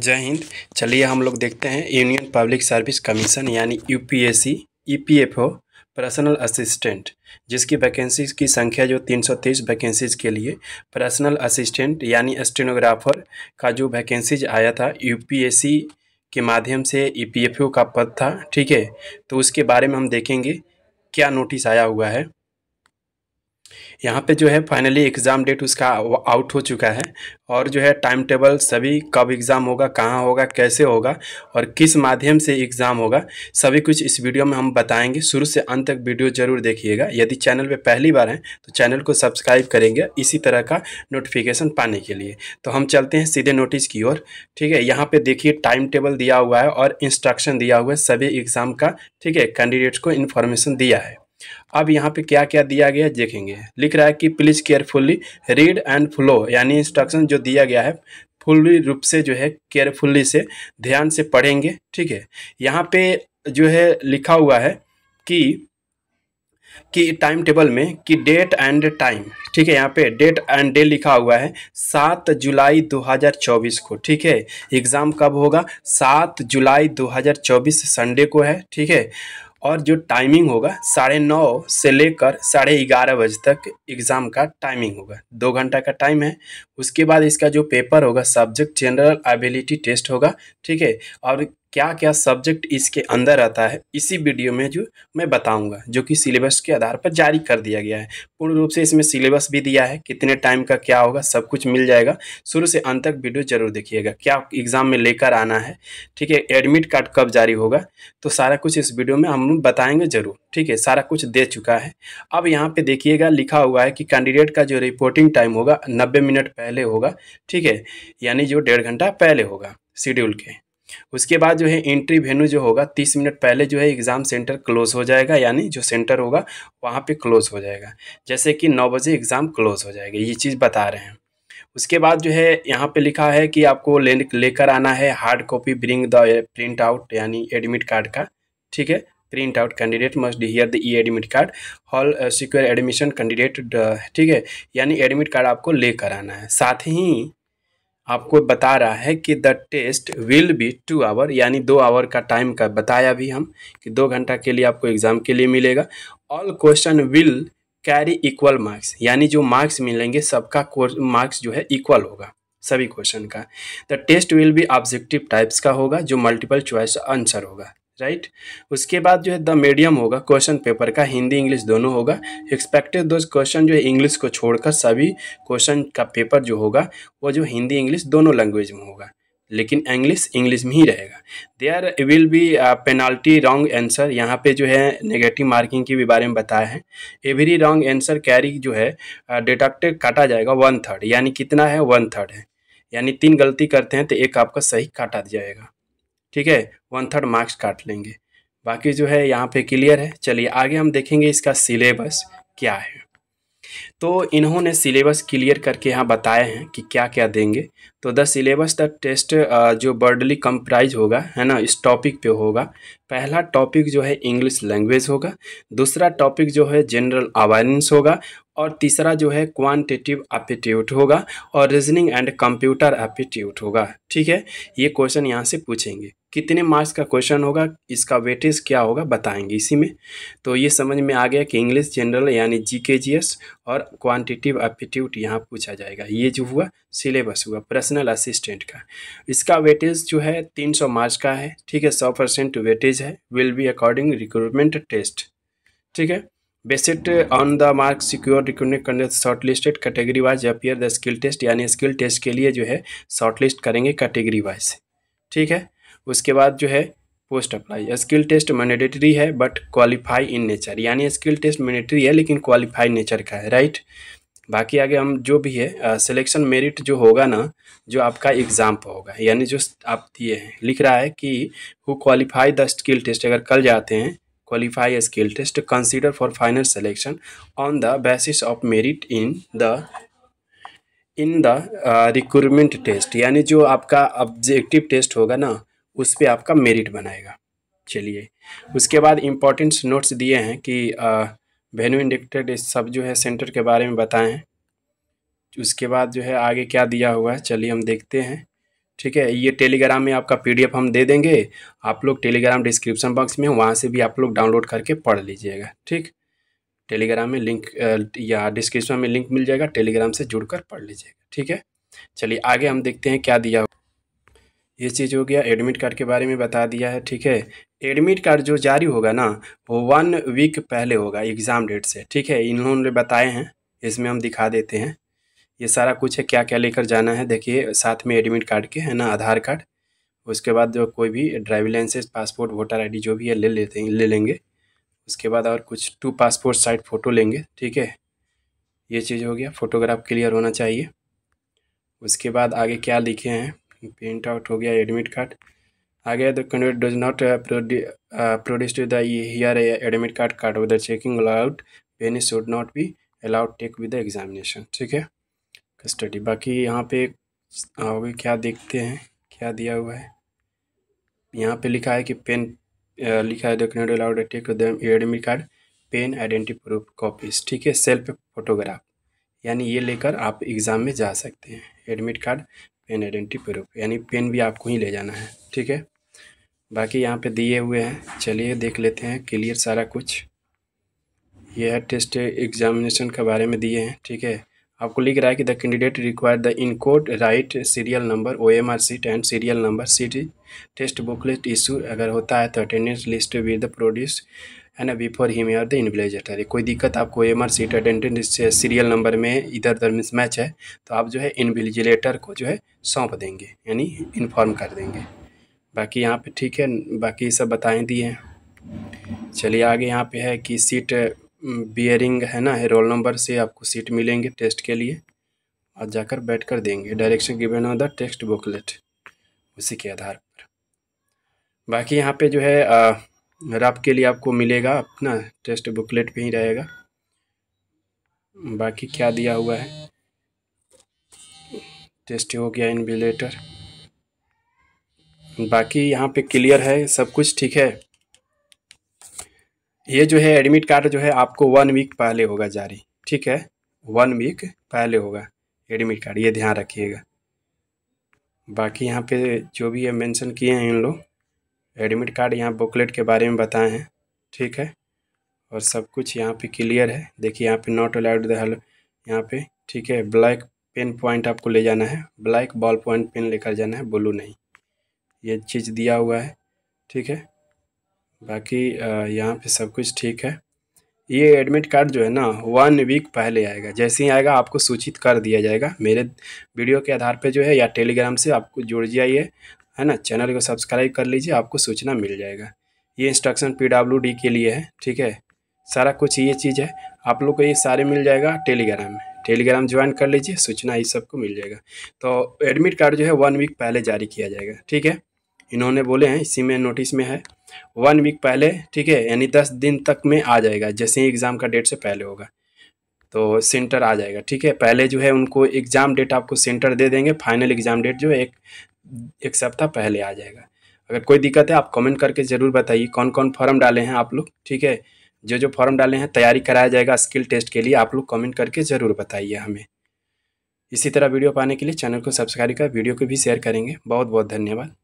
जय हिंद चलिए हम लोग देखते हैं यूनियन पब्लिक सर्विस कमीशन यानी यूपीएससी ईपीएफओ पर्सनल असिस्टेंट जिसकी वैकेंसीज की संख्या जो 330 वैकेंसीज के लिए पर्सनल असिस्टेंट यानी स्टेनोग्राफर का जो वैकेंसीज आया था यूपीएससी के माध्यम से ईपीएफओ का पद था ठीक है तो उसके बारे में हम देखेंगे क्या नोटिस आया हुआ है यहाँ पे जो है फाइनली एग्ज़ाम डेट उसका आउट हो चुका है और जो है टाइम टेबल सभी कब एग्ज़ाम होगा कहाँ होगा कैसे होगा और किस माध्यम से एग्ज़ाम होगा सभी कुछ इस वीडियो में हम बताएंगे शुरू से अंत तक वीडियो ज़रूर देखिएगा यदि चैनल पे पहली बार हैं तो चैनल को सब्सक्राइब करेंगे इसी तरह का नोटिफिकेशन पाने के लिए तो हम चलते हैं सीधे नोटिस की ओर ठीक है यहाँ पर देखिए टाइम टेबल दिया हुआ है और इंस्ट्रक्शन दिया हुआ है सभी एग्ज़ाम का ठीक है कैंडिडेट्स को इन्फॉर्मेशन दिया है अब यहाँ पे क्या क्या दिया गया है देखेंगे लिख रहा है कि please carefully read and follow यानी इंस्ट्रक्शन जो दिया गया है फुल्ली रूप से जो है केयरफुल्ली से ध्यान से पढ़ेंगे ठीक है यहाँ पे जो है लिखा हुआ है कि कि टाइम टेबल में कि डेट एंड टाइम ठीक है यहाँ पे डेट एंड डे लिखा हुआ है सात जुलाई 2024 को ठीक है एग्ज़ाम कब होगा सात जुलाई 2024 संडे को है ठीक है और जो टाइमिंग होगा साढ़े नौ से लेकर साढ़े ग्यारह बजे तक एग्ज़ाम का टाइमिंग होगा दो घंटा का टाइम है उसके बाद इसका जो पेपर होगा सब्जेक्ट जनरल एबिलिटी टेस्ट होगा ठीक है और क्या क्या सब्जेक्ट इसके अंदर आता है इसी वीडियो में जो मैं बताऊंगा जो कि सिलेबस के आधार पर जारी कर दिया गया है पूर्ण रूप से इसमें सिलेबस भी दिया है कितने टाइम का क्या होगा सब कुछ मिल जाएगा शुरू से अंत तक वीडियो जरूर देखिएगा क्या एग्ज़ाम में लेकर आना है ठीक है एडमिट कार्ड कब जारी होगा तो सारा कुछ इस वीडियो में हम बताएंगे ज़रूर ठीक है सारा कुछ दे चुका है अब यहाँ पर देखिएगा लिखा हुआ है कि कैंडिडेट का जो रिपोर्टिंग टाइम होगा नब्बे मिनट पहले होगा ठीक है यानी जो डेढ़ घंटा पहले होगा शेड्यूल के उसके बाद जो है एंट्री वेन्यू जो होगा तीस मिनट पहले जो है एग्ज़ाम सेंटर क्लोज़ हो जाएगा यानी जो सेंटर होगा वहाँ पे क्लोज़ हो जाएगा जैसे कि नौ बजे एग्ज़ाम क्लोज़ हो जाएगा ये चीज़ बता रहे हैं उसके बाद जो है यहाँ पे लिखा है कि आपको लेकर आना है hard copy bring the printout यानी एडमिट कार्ड का ठीक है printout candidate must hear the E admit card hall secure admission candidate ठीक है यानी एडमिट कार्ड आपको लेकर आना है साथ ही आपको बता रहा है कि the test will be two hour यानी दो आवर का टाइम का बताया भी हम कि दो घंटा के लिए आपको एग्ज़ाम के लिए मिलेगा all question will carry equal marks यानी जो मार्क्स मिलेंगे सबका मार्क्स जो है इक्वल होगा सभी क्वेश्चन का the test will be objective types का होगा जो मल्टीपल चॉइस आंसर होगा राइट उसके बाद जो है द मीडियम होगा क्वेश्चन पेपर का हिंदी इंग्लिश दोनों होगा एक्सपेक्टेड दो क्वेश्चन जो है इंग्लिश को छोड़कर सभी क्वेश्चन का पेपर जो होगा वो जो हिंदी इंग्लिश दोनों लैंग्वेज में होगा लेकिन इंग्लिश इंग्लिश में ही रहेगा there will be penalty wrong answer यहाँ पे जो है नेगेटिव मार्किंग के भी बारे में बताया है एवरी रॉन्ग आंसर कैरी जो है डिटेक्टेड uh, काटा जाएगा वन थर्ड यानी कितना है वन थर्ड है यानी तीन गलती करते हैं तो एक आपका सही काटा जाएगा ठीक है वन थर्ड मार्क्स काट लेंगे बाकी जो है यहाँ पे क्लियर है चलिए आगे हम देखेंगे इसका सिलेबस क्या है तो इन्होंने सिलेबस क्लियर करके यहाँ बताए हैं कि क्या क्या देंगे तो द सिलेबस तक टेस्ट जो बर्डली कंप्राइज होगा है ना इस टॉपिक पे होगा पहला टॉपिक जो है इंग्लिश लैंग्वेज होगा दूसरा टॉपिक जो है जनरल अवेयरनेस होगा और तीसरा जो है क्वांटिटिव एप्टीट्यूड होगा और रीजनिंग एंड कंप्यूटर एप्टीट्यूड होगा ठीक है ये क्वेश्चन यहाँ से पूछेंगे कितने मार्क्स का क्वेश्चन होगा इसका वेटेज क्या होगा बताएंगे इसी में तो ये समझ में आ गया कि इंग्लिश जनरल यानी जी के जी एस और क्वान्टिटिव एप्टीट्यूड यहाँ पूछा जाएगा ये जो हुआ सिलेबस हुआ प्रश्न पर्सनल असिस्टेंट का इसका वेटेज जो है 300 मार्च का है ठीक है 100 परसेंट वेटेज है will be according recruitment test ठीक है based on the mark secure recruitment conduct shortlisted category wise appear the skill test यानी स्किल टेस्ट के लिए जो है शॉर्ट लिस्ट करेंगे कैटेगरी वाइज ठीक है उसके बाद जो है post apply skill test mandatory है बट क्वालिफाई इन नेचर यानी स्किल टेस्ट मैंडेटरी है लेकिन क्वालिफाई नेचर का है राइट right? बाकी आगे हम जो भी है सिलेक्शन मेरिट जो होगा ना जो आपका एग्ज़ाम पर होगा यानी जो आप दिए हैं लिख रहा है कि who qualify the skill test अगर कल जाते हैं qualify skill test consider for final selection on the basis of merit in the in the recruitment test यानी जो आपका ऑब्जेक्टिव टेस्ट होगा ना उस पर आपका मेरिट बनाएगा चलिए उसके बाद इम्पोर्टेंट्स नोट्स दिए हैं कि uh, वेन्यू इंडिकेटेड सब जो है सेंटर के बारे में बताए हैं उसके बाद जो है आगे क्या दिया हुआ है चलिए हम देखते हैं ठीक है ये टेलीग्राम में आपका पीडीएफ हम दे देंगे आप लोग टेलीग्राम डिस्क्रिप्शन बॉक्स में वहाँ से भी आप लोग डाउनलोड करके पढ़ लीजिएगा ठीक टेलीग्राम में लिंक या डिस्क्रिप्शन में लिंक मिल जाएगा टेलीग्राम से जुड़ पढ़ लीजिएगा ठीक है चलिए आगे हम देखते हैं क्या दिया ये चीज़ हो गया एडमिट कार्ड के बारे में बता दिया है ठीक है एडमिट कार्ड जो जारी होगा ना वो वन वीक पहले होगा एग्ज़ाम डेट से ठीक है इन्होंने बताए हैं इसमें हम दिखा देते हैं ये सारा कुछ है क्या क्या लेकर जाना है देखिए साथ में एडमिट कार्ड के है ना आधार कार्ड उसके बाद जो कोई भी driving licence passport voter ID जो भी है ले लेते हैं ले लेंगे उसके बाद और कुछ टू पासपोर्ट साइड फ़ोटो लेंगे ठीक है ये चीज़ हो गया फ़ोटोग्राफ क्लियर होना चाहिए उसके बाद आगे क्या लिखे हैं प्रिंट आउट हो गया एडमिट कार्ड आगे the candidate does not produce produce, uh, admit card card with card card whether checking should not be allowed take with examination ठीक है कस्टडी बाकी यहाँ पे होगी क्या देखते हैं क्या दिया हुआ है यहाँ पे लिखा है कि पेन uh, लिखा है candidate allowed take admit card pen identity proof copies ठीक है सेल्फ फोटोग्राफ यानी ये लेकर आप एग्ज़ाम में जा सकते हैं admit card pen identity proof यानी पेन भी आपको ही ले जाना है ठीक है बाकी यहाँ पे दिए हुए हैं चलिए देख लेते हैं क्लियर सारा कुछ ये है टेस्ट एग्जामिनेशन के बारे में दिए हैं ठीक है आपको लिख रहा है कि the candidate require the in code right serial number O M R sheet and serial number sheet test booklet issue अगर होता है तो attendance list with the produce है ना before him air the invigilator कोई दिक्कत आपको O M R sheet attendance serial number में इधर उधर मिसमैच है तो आप जो है इन्विजिलेटर को जो है सौंप देंगे यानी इन्फॉर्म कर देंगे बाकी यहाँ पे ठीक है बाकी सब बताएं दिए चलिए आगे यहाँ पे है कि सीट बियरिंग है ना है रोल नंबर से आपको सीट मिलेंगे टेस्ट के लिए और जाकर बैठ कर देंगे direction given on the text booklet उसी के आधार पर बाकी यहाँ पे जो है रब के लिए आपको मिलेगा अपना टेस्ट बुकलेट भी ही रहेगा बाकी क्या दिया हुआ है टेस्ट हो गया इन बिलेटर बाकी यहाँ पे क्लियर है सब कुछ ठीक है ये जो है एडमिट कार्ड जो है आपको वन वीक पहले होगा जारी ठीक है वन वीक पहले होगा एडमिट कार्ड ये ध्यान रखिएगा बाकी यहाँ पे जो भी है मेंशन किए हैं इन लोग एडमिट कार्ड यहाँ बुकलेट के बारे में बताए हैं ठीक है और सब कुछ यहाँ पे क्लियर है देखिए यहाँ पे नॉट अलाउड द हेल्प यहाँ पे ठीक है ब्लैक पेन पॉइंट आपको ले जाना है ब्लैक बॉल पॉइंट पेन लेकर जाना है ब्लू नहीं ये चीज़ दिया हुआ है ठीक है बाकी यहाँ पे सब कुछ ठीक है ये एडमिट कार्ड जो है ना वन वीक पहले आएगा जैसे ही आएगा आपको सूचित कर दिया जाएगा मेरे वीडियो के आधार पे जो है या टेलीग्राम से आपको जुड़ जाइए है ना चैनल को सब्सक्राइब कर लीजिए आपको सूचना मिल जाएगा ये इंस्ट्रक्शन पी के लिए है ठीक है सारा कुछ ये चीज़ है आप लोग को ये सारे मिल जाएगा टेलीग्राम में टेलीग्राम ज्वाइन कर लीजिए सूचना ये सबको मिल जाएगा तो एडमिट कार्ड जो है वन वीक पहले जारी किया जाएगा ठीक है इन्होंने बोले हैं इसी में नोटिस में है वन वीक पहले ठीक है यानी दस दिन तक में आ जाएगा जैसे ही एग्ज़ाम का डेट से पहले होगा तो सेंटर आ जाएगा ठीक है पहले जो है उनको एग्ज़ाम डेट आपको सेंटर दे देंगे फाइनल एग्ज़ाम डेट जो है एक एक सप्ताह पहले आ जाएगा अगर कोई दिक्कत है आप कमेंट करके ज़रूर बताइए कौन कौन फॉर्म डाले हैं आप लोग ठीक है जो जो फॉर्म डाले हैं तैयारी कराया जाएगा स्किल टेस्ट के लिए आप लोग कमेंट करके ज़रूर बताइए हमें इसी तरह वीडियो पाने के लिए चैनल को सब्सक्राइब कर वीडियो को भी शेयर करेंगे बहुत बहुत धन्यवाद